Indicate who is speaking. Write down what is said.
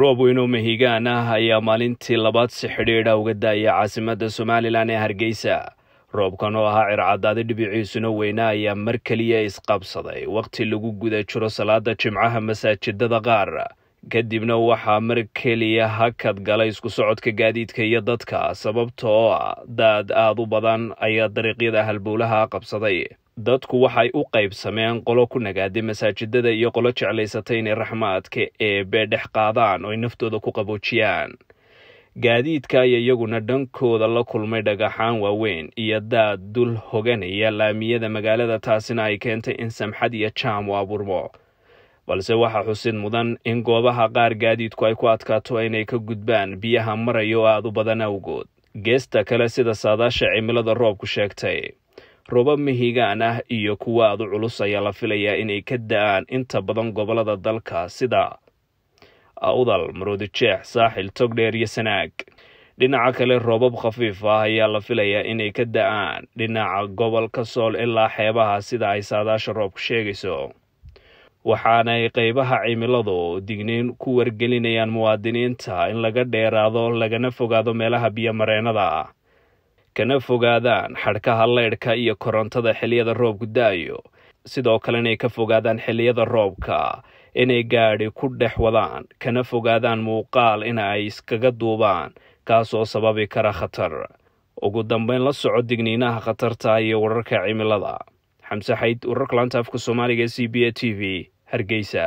Speaker 1: roob weynoo mahigaan ah ayaa maalintii labaad si xidhiidha ah uga daaya caasimada somalilan ee hargeysa roobkan oo ahaa circadaadi dhibiciisuna weyna ayaa mar keliya isqabsaday wakhti lagu guda jiro salaada jimcaha masaajidada qaar kadibna waxaa mar keliya hakad galay isku socodka gaadiidka iyo dadka sababta oo ah daad aada u badan ayaa dariiqyada halbowlaha qabsaday dadku waxay u qaybsameen qolo ku nagaaday masaajidada iyo qolo jeclaysatay inay raxmaadka eebe dhex qaadaan oo ay naftooda ku qaboojiyaan gaadiidka ayaa iyaguna dhankooda la kulmay dhagaxaan waaweyn iyo daad dul hoganaya laamiyada magaalada taasina ay keentay in samxad iyo jaam u abuurmo balse waxaa xusid mudan in goobaha qaar gaadiidku ay ku adkaato inay ka gudbaan biyaha maraya oo aada u badan awgood geesta kale sida saadaasha cimilada roobku sheegtay roobab mahiigaan ah iyo kuwa u culus ayaa la filayaa inay ka da-aan inta badan gobolada dalka sida awdal maroodijeex saaxil togdheer iyo sanaag dhinaca kale roobab khafiif ah ayaa la filayaa inay ka da-aan dhinaca gobolka sool ilaa xeebaha sida ay saadaasha roobku sheegayso waxaanay qaybaha cimiladu digniin ku wargelinayaan muwaadiniinta in laga dheeraado lagana fogaado meelaha biyomareennada kana fogaadaan xadhkaha leydhka iyo korontada xiliyada roobku daayo sidoo kale inay ka fogaadaan xilliyada roobka inay gaadhi ku dhex wadaan kana fogaadaan muuqaal in ay iskaga duubaan kaasoo sababi kara khatar ugu dambayn la soco digniinaha khatarta iyo wararka cimilada xamse xayd wararka laanta afka soomaaliga c b a t v hargeysa